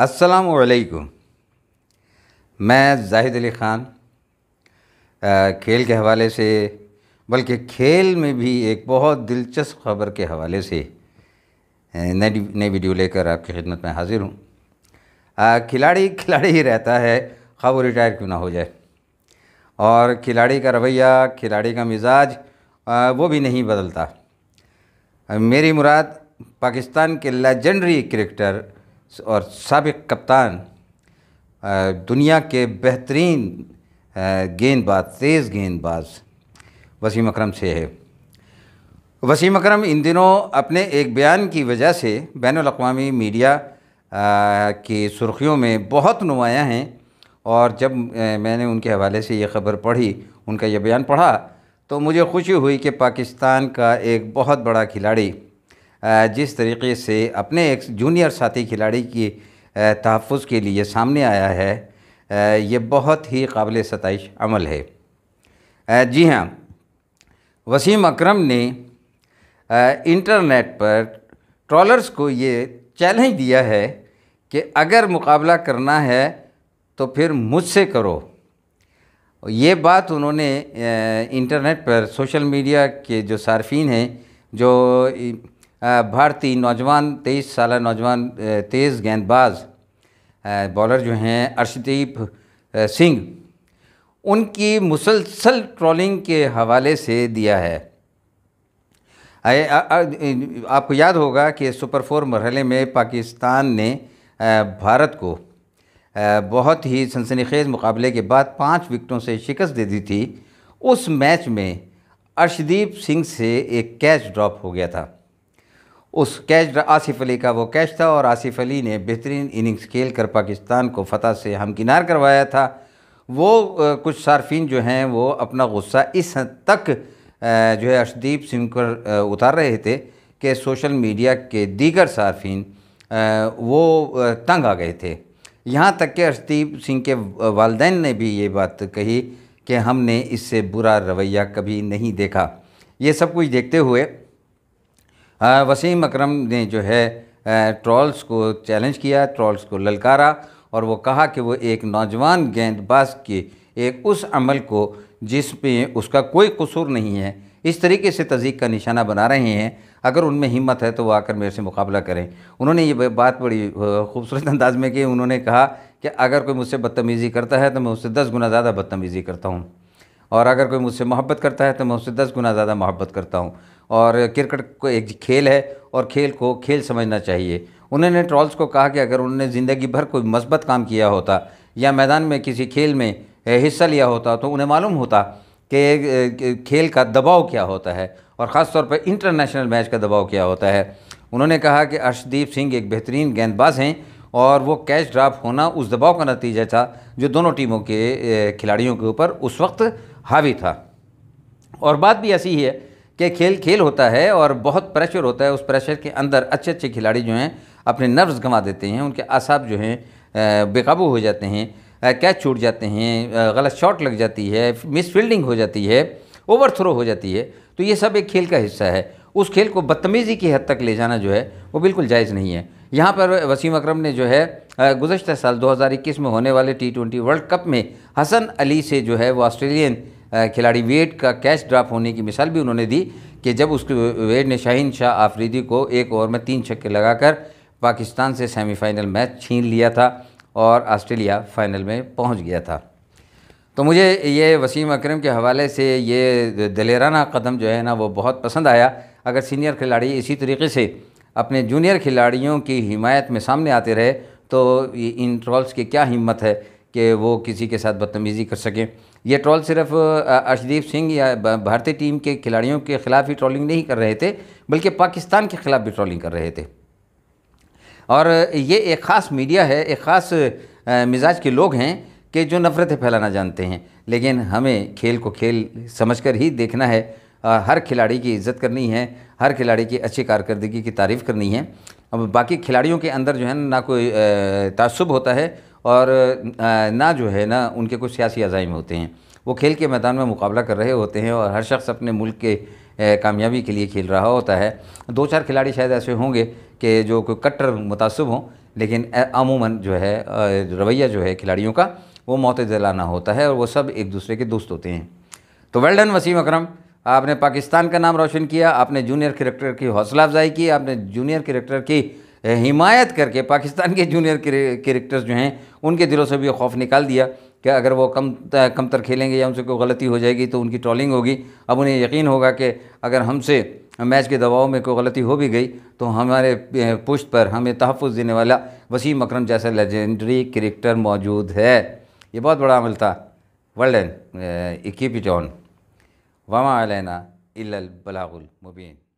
वालेकुम मैं जाहिद अली ख़ान खेल के हवाले से बल्कि खेल में भी एक बहुत दिलचस्प खबर के हवाले से नई नई वीडियो लेकर आपकी खिदमत में हाज़िर हूँ खिलाड़ी खिलाड़ी ही रहता है खब वो रिटायर क्यों ना हो जाए और खिलाड़ी का रवैया खिलाड़ी का मिजाज आ, वो भी नहीं बदलता मेरी मुराद पाकिस्तान के लेजेंडरी क्रिकेटर और सबक कप्तान दुनिया के बेहतरीन गेंदबाज तेज़ गेंदबाज वसीम अकरम से है वसीम अकरम इन दिनों अपने एक बयान की वजह से बैन अवी मीडिया की सुर्खियों में बहुत नुमायाँ हैं और जब मैंने उनके हवाले से ये ख़बर पढ़ी उनका यह बयान पढ़ा तो मुझे खुशी हुई कि पाकिस्तान का एक बहुत बड़ा खिलाड़ी जिस तरीके से अपने एक जूनियर साथी खिलाड़ी की तहफ़ के लिए सामने आया है ये बहुत ही काबिल सतश अमल है जी हाँ वसीम अकरम ने इंटरनेट पर ट्रॉलर्स को ये चैलेंज दिया है कि अगर मुकाबला करना है तो फिर मुझसे करो ये बात उन्होंने इंटरनेट पर सोशल मीडिया के जो सार्फिन हैं जो भारतीय नौजवान तेईस साल नौजवान तेज़ गेंदबाज बॉलर जो हैं अर्शदीप सिंह उनकी मुसलसल ट्रॉलिंग के हवाले से दिया है आपको याद होगा कि सुपर फोर मरहले में पाकिस्तान ने भारत को बहुत ही सनसनी खेज़ मुकाबले के बाद पाँच विकटों से शिकस्त दे दी थी उस मैच में अर्शदीप सिंह से एक कैच ड्रॉप हो गया था उस कैच आसिफ अली का वो कैच था और आसिफ अली ने बेहतरीन इनिंग्स खेल कर पाकिस्तान को फतह से हमकिनार करवाया था वो कुछ सार्फिन जो हैं वो अपना गुस्सा इस हद तक जो है अर्शदीप सिंह पर उतार रहे थे कि सोशल मीडिया के दीगर सार्फिन वो तंग आ गए थे यहाँ तक कि अर्शदीप सिंह के वालदेन ने भी ये बात कही कि हमने इससे बुरा रवैया कभी नहीं देखा ये सब कुछ देखते हुए हाँ, वसीम अकरम ने जो है ट्रॉल्स को चैलेंज किया ट्रॉल्स को ललकारा और वो कहा कि वो एक नौजवान गेंदबाज के एक उस अमल को पे उसका कोई कसूर नहीं है इस तरीके से तजीक का निशाना बना रहे हैं अगर उनमें हिम्मत है तो वह आकर मेरे से मुकाबला करें उन्होंने ये बात बड़ी खूबसूरत अंदाज में की उन्होंने कहा कि अगर कोई मुझसे बदतमीज़ी करता है तो मैं उससे दस गुना ज़्यादा बदतमीज़ी करता हूँ और अगर कोई मुझसे मोहब्बत करता है तो मैं उससे दस गुना ज़्यादा मोहब्बत करता हूँ और क्रिकेट को एक खेल है और खेल को खेल समझना चाहिए उन्होंने ट्रॉल्स को कहा कि अगर उन्होंने ज़िंदगी भर कोई मस्बत काम किया होता या मैदान में किसी खेल में हिस्सा लिया होता तो उन्हें मालूम होता कि खेल का दबाव क्या होता है और ख़ास तौर पर इंटरनेशनल मैच का दबाव क्या होता है उन्होंने कहा कि अर्शदीप सिंह एक बेहतरीन गेंदबाज हैं और वो कैच ड्राफ होना उस दबाव का नतीजा था जो दोनों टीमों के खिलाड़ियों के ऊपर उस वक्त हावी था और बात भी ऐसी ही है कि खेल खेल होता है और बहुत प्रेशर होता है उस प्रेशर के अंदर अच्छे अच्छे खिलाड़ी जो हैं अपने नर्व्स गंवा देते हैं उनके आसाब जो हैं बेकाबू हो जाते हैं कैच छूट जाते हैं गलत शॉट लग जाती है मिस फील्डिंग हो जाती है ओवर थ्रो हो जाती है तो ये सब एक खेल का हिस्सा है उस खेल को बदतमीज़ी की हद तक ले जाना जो है वो बिल्कुल जायज़ नहीं है यहाँ पर वसीम अकरम ने जो है गुजशत साल 2021 में होने वाले टी ट्वेंटी वर्ल्ड कप में हसन अली से जो है वो ऑस्ट्रेलियन खिलाड़ी वेट का कैच ड्रॉप होने की मिसाल भी उन्होंने दी कि जब उसके वेट ने शाहिन शाह आफरीदी को एक ओवर में तीन छक्के लगाकर पाकिस्तान से सेमीफाइनल मैच छीन लिया था और ऑस्ट्रेलिया फ़ाइनल में पहुंच गया था तो मुझे ये वसीम अकरम के हवाले से ये दलेराना कदम जो है ना वो बहुत पसंद आया अगर सीनियर खिलाड़ी इसी तरीके से अपने जूनियर खिलाड़ियों की हिमायत में सामने आते रहे तो इन ट्रॉल्स की क्या हिम्मत है कि वो किसी के साथ बदतमीज़ी कर सकें ये ट्रॉल सिर्फ अर्शदीप सिंह या भारतीय टीम के खिलाड़ियों के ख़िलाफ़ ही ट्रॉलिंग नहीं कर रहे थे बल्कि पाकिस्तान के ख़िलाफ़ भी ट्रॉलिंग कर रहे थे और ये एक ख़ास मीडिया है एक ख़ास मिजाज के लोग हैं कि जो नफ़रतें फैलाना जानते हैं लेकिन हमें खेल को खेल समझकर ही देखना है हर खिलाड़ी की इज्जत करनी है हर खिलाड़ी की अच्छी कारकर्दगी की तारीफ़ करनी है अब बाकी खिलाड़ियों के अंदर जो है ना कोई तसब होता है और ना जो है ना उनके कुछ सियासी अजाइम होते हैं वो खेल के मैदान में मुकाबला कर रहे होते हैं और हर शख्स अपने मुल्क के कामयाबी के लिए खेल रहा होता है दो चार खिलाड़ी शायद ऐसे होंगे कि जो कोई कट्टर मुतासब हों लेकिन अमूमन जो है रवैया जो है खिलाड़ियों का वो दिलाना होता है और वो सब एक दूसरे के दोस्त होते हैं तो वेल डन वसीम अकरम आपने पाकिस्तान का नाम रोशन किया आपने जूनियर करेक्टर की हौसला अफजाई की आपने जूनियर करेक्टर की हिमायत करके पाकिस्तान के जूनियर क्रिकेटर्स जो हैं उनके दिलों से भी खौफ निकाल दिया कि अगर वो कम कम तर खेलेंगे या उनसे कोई गलती हो जाएगी तो उनकी ट्रॉलिंग होगी अब उन्हें यकीन होगा कि अगर हमसे मैच के दबाव में कोई गलती हो भी गई तो हमारे पुश्त पर हमें तहफ़ देने वाला वसीम अकरम जैसा लेजेंडरी क्रिकेटर मौजूद है ये बहुत बड़ा अमल था वर्ल्ड कीप इट ऑन अलैना इल्ल बलागुल मुबीन